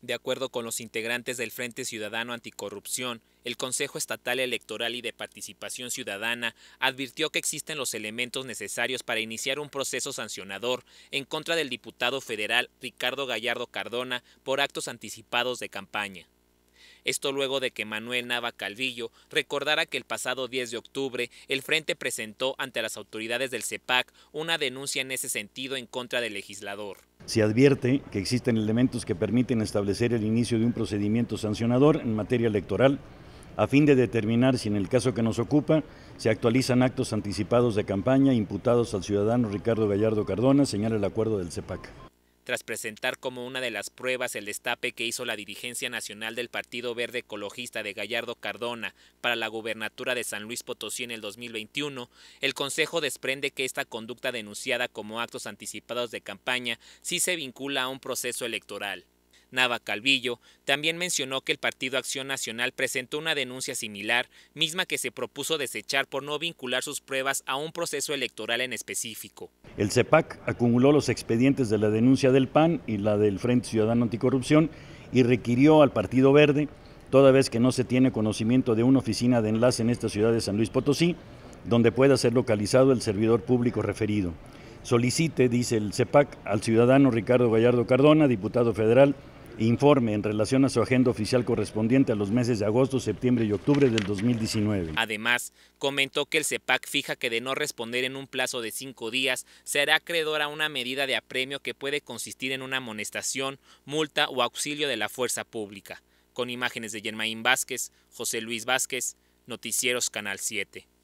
De acuerdo con los integrantes del Frente Ciudadano Anticorrupción, el Consejo Estatal Electoral y de Participación Ciudadana advirtió que existen los elementos necesarios para iniciar un proceso sancionador en contra del diputado federal Ricardo Gallardo Cardona por actos anticipados de campaña. Esto luego de que Manuel Nava Calvillo recordara que el pasado 10 de octubre el Frente presentó ante las autoridades del CEPAC e una denuncia en ese sentido en contra del legislador se advierte que existen elementos que permiten establecer el inicio de un procedimiento sancionador en materia electoral a fin de determinar si en el caso que nos ocupa se actualizan actos anticipados de campaña imputados al ciudadano Ricardo Gallardo Cardona, señala el acuerdo del CEPAC tras presentar como una de las pruebas el destape que hizo la dirigencia nacional del Partido Verde Ecologista de Gallardo Cardona para la gubernatura de San Luis Potosí en el 2021, el Consejo desprende que esta conducta denunciada como actos anticipados de campaña sí se vincula a un proceso electoral. Nava Calvillo, también mencionó que el Partido Acción Nacional presentó una denuncia similar, misma que se propuso desechar por no vincular sus pruebas a un proceso electoral en específico. El CEPAC acumuló los expedientes de la denuncia del PAN y la del Frente Ciudadano Anticorrupción y requirió al Partido Verde, toda vez que no se tiene conocimiento de una oficina de enlace en esta ciudad de San Luis Potosí, donde pueda ser localizado el servidor público referido. Solicite, dice el CEPAC, al ciudadano Ricardo Gallardo Cardona, diputado federal informe en relación a su agenda oficial correspondiente a los meses de agosto, septiembre y octubre del 2019. Además, comentó que el CEPAC fija que de no responder en un plazo de cinco días, será acreedor a una medida de apremio que puede consistir en una amonestación, multa o auxilio de la fuerza pública. Con imágenes de Germain Vázquez, José Luis Vázquez, Noticieros Canal 7.